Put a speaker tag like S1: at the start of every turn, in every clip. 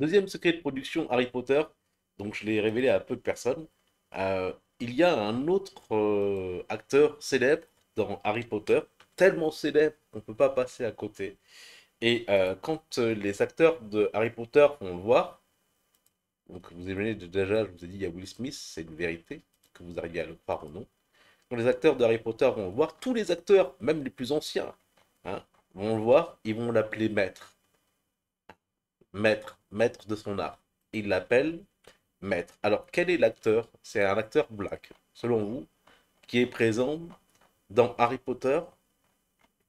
S1: Deuxième secret de production, Harry Potter. Donc je l'ai révélé à peu de personnes. Euh, il y a un autre euh, acteur célèbre dans Harry Potter, tellement célèbre qu'on ne peut pas passer à côté. Et euh, quand les acteurs de Harry Potter vont le voir, donc vous imaginez déjà, je vous ai dit, il y a Will Smith, c'est une vérité, que vous arrivez à le croire ou non. Quand les acteurs de Harry Potter vont le voir, tous les acteurs, même les plus anciens, hein, vont le voir, ils vont l'appeler maître maître, maître de son art. Il l'appelle maître. Alors, quel est l'acteur C'est un acteur black, selon vous, qui est présent dans Harry Potter,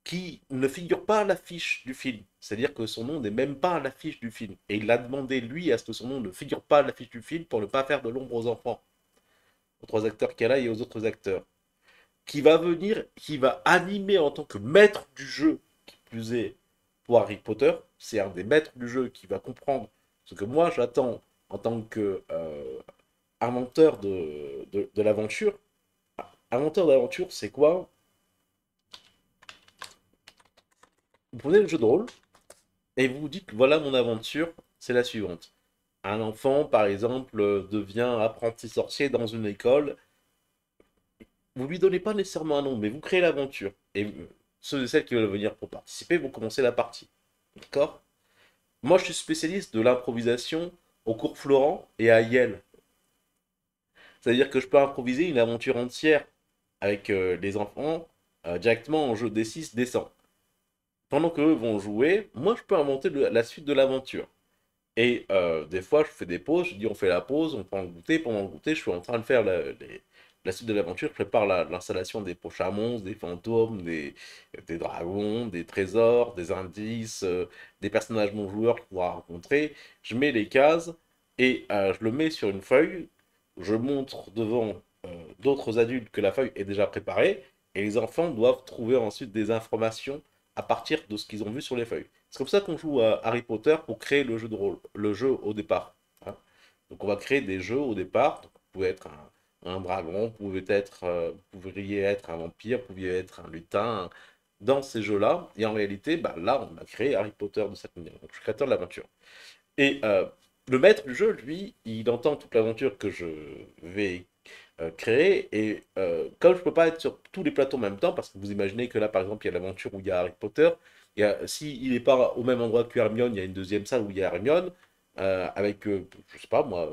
S1: qui ne figure pas à l'affiche du film. C'est-à-dire que son nom n'est même pas à l'affiche du film. Et il a demandé, lui, à ce que son nom ne figure pas à l'affiche du film pour ne pas faire de l'ombre aux enfants, aux trois acteurs qu'il a et aux autres acteurs. Qui va venir, qui va animer en tant que maître du jeu, qui plus est, pour Harry Potter, c'est un des maîtres du jeu qui va comprendre ce que moi j'attends en tant que euh, inventeur de, l'aventure. Inventeur d'aventure, c'est quoi Vous prenez le jeu de rôle et vous vous dites voilà mon aventure, c'est la suivante. Un enfant, par exemple, devient apprenti sorcier dans une école. Vous lui donnez pas nécessairement un nom, mais vous créez l'aventure. Et euh, ceux et celles qui veulent venir pour participer vont commencer la partie. D'accord Moi, je suis spécialiste de l'improvisation au cours Florent et à Yale. C'est-à-dire que je peux improviser une aventure entière avec euh, les enfants euh, directement en jeu des 6 descend. Pendant qu'eux vont jouer, moi je peux inventer la suite de l'aventure. Et euh, des fois, je fais des pauses, je dis on fait la pause, on prend le goûter, pendant le goûter, je suis en train de faire les, la suite de l'aventure prépare l'installation des prochains monstres, des fantômes, des, dragons, des trésors, des indices, euh, des personnages non joueurs qu'on pourra rencontrer. Je mets les cases et euh, je le mets sur une feuille. Je montre devant euh, d'autres adultes que la feuille est déjà préparée et les enfants doivent trouver ensuite des informations à partir de ce qu'ils ont vu sur les feuilles. C'est comme ça qu'on joue à Harry Potter pour créer le jeu de rôle, le jeu au départ. Hein. Donc on va créer des jeux au départ. vous pouvez être un, un dragon, pouvait être, euh, être un vampire, vous être un lutin dans ces jeux-là. Et en réalité, bah, là, on a créé Harry Potter de cette manière. je suis créateur de l'aventure. Et euh, le maître du jeu, lui, il entend toute l'aventure que je vais euh, créer. Et comme je ne peux pas être sur tous les plateaux en même temps, parce que vous imaginez que là, par exemple, il y a l'aventure où il y a Harry Potter. s'il si il n'est pas au même endroit que Hermione, il y a une deuxième salle où il y a Hermione. avec, je sais pas moi,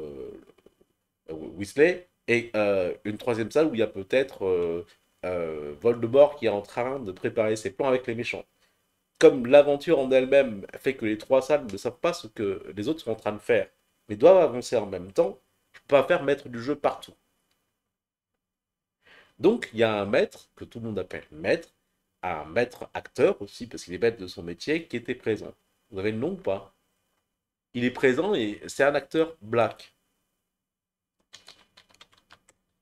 S1: Weasley, et euh, une troisième salle où il y a peut-être euh, euh, Voldemort qui est en train de préparer ses plans avec les méchants. Comme l'aventure en elle-même fait que les trois salles ne savent pas ce que les autres sont en train de faire, mais doivent avancer en même temps, je peux pas faire maître du jeu partout. Donc il y a un maître, que tout le monde appelle maître, un maître acteur aussi, parce qu'il est bête de son métier, qui était présent. Vous avez le nom ou pas Il est présent et c'est un acteur black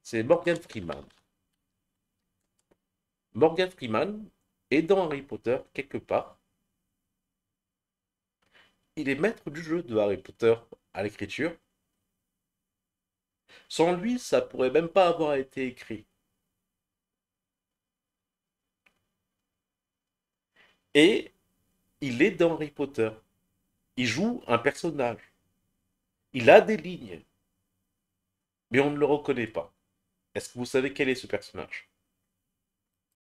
S1: c'est Morgan Freeman. Morgan Freeman est dans Harry Potter quelque part. Il est maître du jeu de Harry Potter à l'écriture. Sans lui, ça pourrait même pas avoir été écrit. Et il est dans Harry Potter. Il joue un personnage. Il a des lignes. Mais on ne le reconnaît pas. Est-ce que vous savez quel est ce personnage